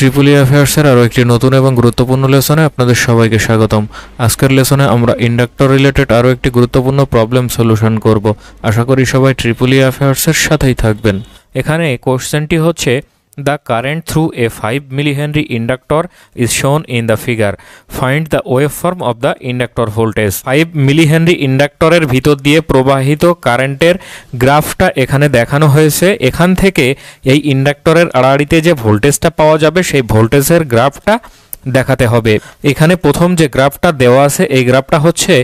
Tripoli অ্যাফেয়ার্সের আরও একটি নতুন এবং গুরুত্বপূর্ণ লেসনে আপনাদের সবাইকে স্বাগতম আজকের লেসনে আমরা ইন্ডাক্টর রিলেটেড আরও একটি গুরুত্বপূর্ণ প্রবলেম সলিউশন করব আশা করি সবাই ট্রিপলি অ্যাফেয়ার্সের সাথেই থাকবেন এখানে কোশ্চেনটি হচ্ছে The current through a 5 millihenry inductor is shown in the figure. Find the waveform of the inductor voltage. 5 millihenry mH ইন্ডাক্টরের ভিতর দিয়ে প্রবাহিত কারেন্টের গ্রাফটা এখানে দেখানো হয়েছে এখান থেকে এই ইন্ডাক্টরের আড়াআড়িতে যে ভোল্টেজটা পাওয়া যাবে সেই ভোল্টেজের গ্রাফটা দেখাতে হবে এখানে প্রথম যে গ্রাফটা দেওয়া আছে এই গ্রাফটা হচ্ছে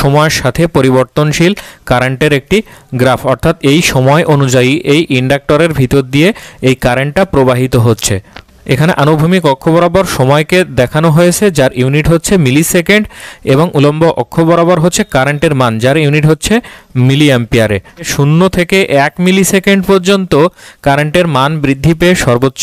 সময়ের সাথে পরিবর্তনশীল কারেন্টের একটি গ্রাফ অর্থাৎ এই সময় অনুযায়ী এই ইন্ডাক্টরের ভিতর দিয়ে এই কারেন্টটা প্রবাহিত হচ্ছে এখানে আনুভূমিক অক্ষ বরাবর সময়কে দেখানো হয়েছে যার ইউনিট হচ্ছে মিলি সেকেন্ড এবং উলম্ব অক্ষ বরাবর হচ্ছে কারেন্টের মান যার ইউনিট হচ্ছে মিলি অ্যাম্পিয়ারে শূন্য থেকে এক মিলি সেকেন্ড পর্যন্ত কারেন্টের মান বৃদ্ধি পেয়ে সর্বোচ্চ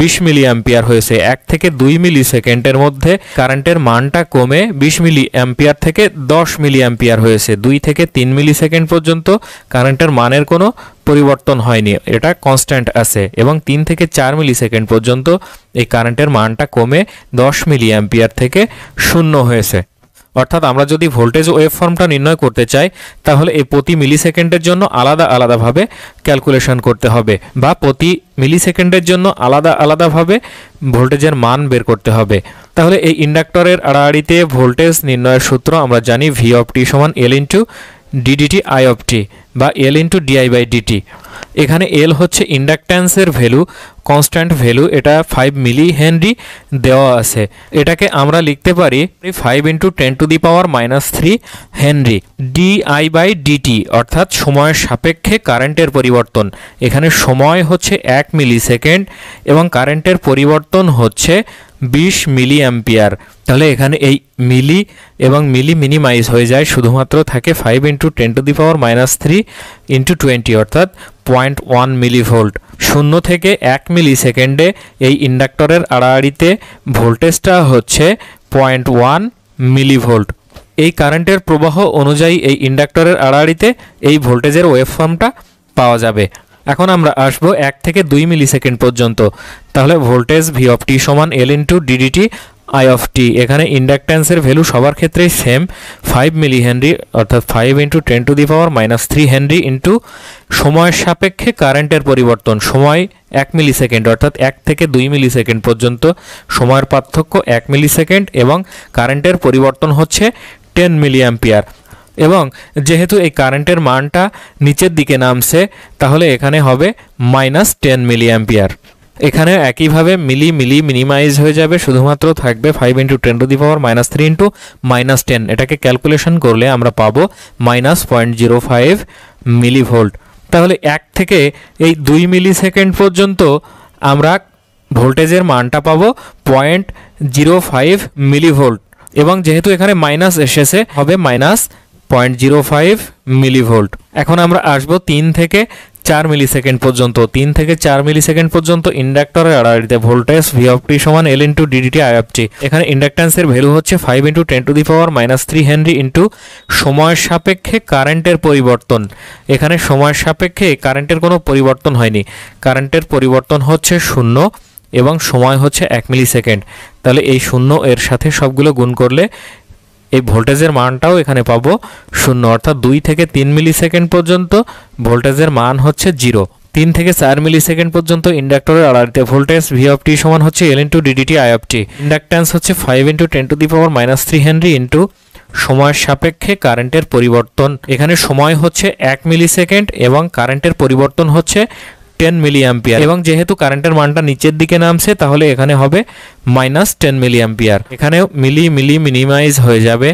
বিশ মিলি অ্যাম্পিয়ার হয়েছে এক থেকে দুই মিলি সেকেন্ডের মধ্যে কারেন্টের মানটা কমে বিশ মিলি অ্যাম্পিয়ার থেকে দশ মিলি অ্যাম্পিয়ার হয়েছে দুই থেকে তিন মিলি সেকেন্ড পর্যন্ত কারেন্টের মানের কোনো পরিবর্তন হয়নি এটা কনস্ট্যান্ট আছে এবং তিন থেকে চার মিলি সেকেন্ড পর্যন্ত এই কারেন্টের মানটা কমে দশ মিলি অ্যাম্পিয়ার থেকে শূন্য হয়েছে অর্থাৎ আমরা যদি ভোল্টেজ ফর্মটা নির্ণয় করতে চাই তাহলে এই প্রতি মিলি সেকেন্ডের জন্য আলাদা আলাদাভাবে ক্যালকুলেশন করতে হবে বা প্রতি মিলি সেকেন্ডের জন্য আলাদা আলাদাভাবে ভোল্টেজের মান বের করতে হবে তাহলে এই ইন্ডাক্টরের আড়াআড়িতে ভোল্টেজ নির্ণয়ের সূত্র আমরা জানি ভি অফ টি সমান L into D D T I of T বা L into DI by DT এখানে এল হচ্ছে ইন্ডাকট্যান্সের ভ্যালু কনস্ট্যান্ট ভ্যালু এটা ফাইভ মিলি হেনরি দেওয়া আছে এটাকে আমরা লিখতে পারি five into ten to the power minus three henry DI by DT অর্থাৎ সময়ের সাপেক্ষে কারেন্টের পরিবর্তন এখানে সময় হচ্ছে এক মিলি সেকেন্ড এবং কারেন্টের পরিবর্তন হচ্ছে বিশ মিলি অ্যাম্পিয়ার তাহলে এখানে এই মিলি এবং মিলি মিনিমাইজ হয়ে যায় শুধুমাত্র থাকে five into ten to the power minus three into twenty অর্থাৎ পয়েন্ট পয়েন্ট ওয়ান মিলিভোল্ট শূন্য থেকে এক মিলি সেকেন্ডে এই ইন্ডাক্টরের আড়াআড়িতে ভোল্টেজটা হচ্ছে পয়েন্ট ওয়ান মিলিভোল্ট এই কারেন্টের প্রবাহ অনুযায়ী এই ইন্ডাক্টরের আড়াআড়িতে এই ভোল্টেজের ওয়েভফর্মটা পাওয়া যাবে এখন আমরা আসব এক থেকে দুই মিলি সেকেন্ড পর্যন্ত তাহলে ভোল্টেজ ভি অফ টি সমান L into D D T I of T এখানে ইন্ডাকট্যান্সের ভ্যালু সবার ক্ষেত্রেই সেম ফাইভ মিলি হেনরি অর্থাৎ five into ten to the power minus three henry into সময়ের সাপেক্ষে কারেন্টের পরিবর্তন সময় এক মিলি সেকেন্ড অর্থাৎ এক থেকে দুই মিলি সেকেন্ড পর্যন্ত সময়ের পার্থক্য এক মিলি সেকেন্ড এবং কারেন্টের পরিবর্তন হচ্ছে টেন মিলি অ্যাম্পিয়ার এবং যেহেতু এই কারেন্টের মানটা নিচের দিকে নামছে তাহলে এখানে হবে মাইনাস টেন মিলি অ্যাম্পিয়ার এখানে একইভাবে মিলি মিলি মিনিমাইজ হয়ে যাবে শুধুমাত্র থাকবে five into ten to the power minus three into minus ten এটাকে ক্যালকুলেশন করলে আমরা পাবো minus point zero five milli volt তাহলে এক থেকে এই দুই মিলি সেকেন্ড পর্যন্ত আমরা ভোল্টেজের মানটা পাবো point zero five milli volt এবং যেহেতু এখানে মাইনাস এসেছে হবে minus point zero five millivolt এখন আমরা আসবো তিন থেকে চার মিলি সেকেন্ড পর্যন্ত তিন থেকে চার মিলি সেকেন্ড পর্যন্ত ইন্ডাক্টরের আড়াআড়িতে ভোল্টেজ ভি অফ টি সমান L into D D T I of এখানে ইন্ডাক্টান্সের ভ্যালু হচ্ছে five into ten to the power minus three henry into সময়ের সাপেক্ষে কারেন্টের পরিবর্তন এখানে সময়ের সাপেক্ষে কারেন্টের কোনো পরিবর্তন হয়নি কারেন্টের পরিবর্তন হচ্ছে শূন্য এবং সময় হচ্ছে এক মিলি সেকেন্ড তাহলে এই শূন্য এর সাথে সবগুলো গুণ করলে এই ভোল্টেজের মানটাও এখানে পাবো শূন্য অর্থাৎ দুই থেকে তিন মিলি সেকেন্ড পর্যন্ত ভোল্টেজের মান হচ্ছে জিরো তিন থেকে চার মিলি সেকেন্ড পর্যন্ত ইন্ডাক্টরের আড়াড়িতে ভোল্টেজ ভি অফ টি সমান হচ্ছে L into D D T I of T inductance হচ্ছে five into ten to the power minus three henry into সময়ের সাপেক্ষে কারেন্টের পরিবর্তন এখানে সময় হচ্ছে এক মিলি সেকেন্ড এবং কারেন্টের পরিবর্তন হচ্ছে টেন মিলি অ্যাম্পিয়ার এবং যেহেতু কারেন্টের মানটা নিচের দিকে নামছে তাহলে এখানে হবে মাইনাস টেন মিলি অ্যাম্পিয়ার এখানে মিলি মিলি মিনিমাইজ হয়ে যাবে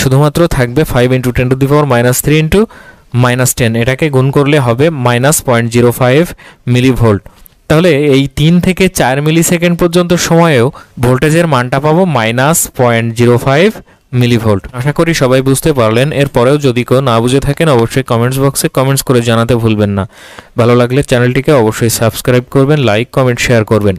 শুধুমাত্র থাকবে five into ten to the power minus three into minus ten এটাকে গুণ করলে হবে minus point zero five milli volt তাহলে এই তিন থেকে চার মিলি সেকেন্ড পর্যন্ত সময়েও ভোল্টেজের মানটা পাবো minus point zero five millivolt আশা করি সবাই বুঝতে পারলেন এরপরেও যদি কেউ না বুঝে থাকেন অবশ্যই কমেন্টস বক্সে কমেন্টস করে জানাতে ভুলবেন না ভালো লাগলে চ্যানেলটিকে অবশ্যই সাবস্ক্রাইব করবেন লাইক কমেন্ট শেয়ার করবেন